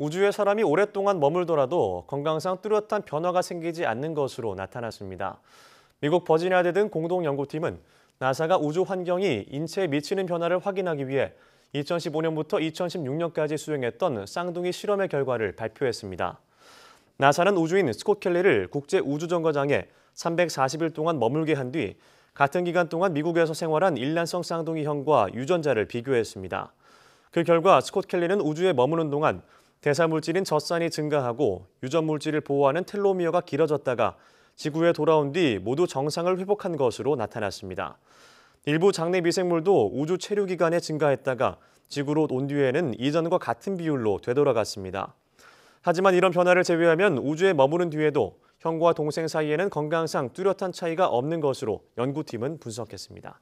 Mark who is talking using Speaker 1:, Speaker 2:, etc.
Speaker 1: 우주에 사람이 오랫동안 머물더라도 건강상 뚜렷한 변화가 생기지 않는 것으로 나타났습니다. 미국 버지니아대 등 공동연구팀은 나사가 우주 환경이 인체에 미치는 변화를 확인하기 위해 2015년부터 2016년까지 수행했던 쌍둥이 실험의 결과를 발표했습니다. 나사는 우주인 스콧 켈리를 국제 우주정거장에 340일 동안 머물게 한 뒤 같은 기간 동안 미국에서 생활한 일란성 쌍둥이 형과 유전자를 비교했습니다. 그 결과 스콧 켈리는 우주에 머무는 동안 대사물질인 젖산이 증가하고 유전물질을 보호하는 텔로미어가 길어졌다가 지구에 돌아온 뒤 모두 정상을 회복한 것으로 나타났습니다. 일부 장내 미생물도 우주 체류 기간에 증가했다가 지구로 온 뒤에는 이전과 같은 비율로 되돌아갔습니다. 하지만 이런 변화를 제외하면 우주에 머무른 뒤에도 형과 동생 사이에는 건강상 뚜렷한 차이가 없는 것으로 연구팀은 분석했습니다.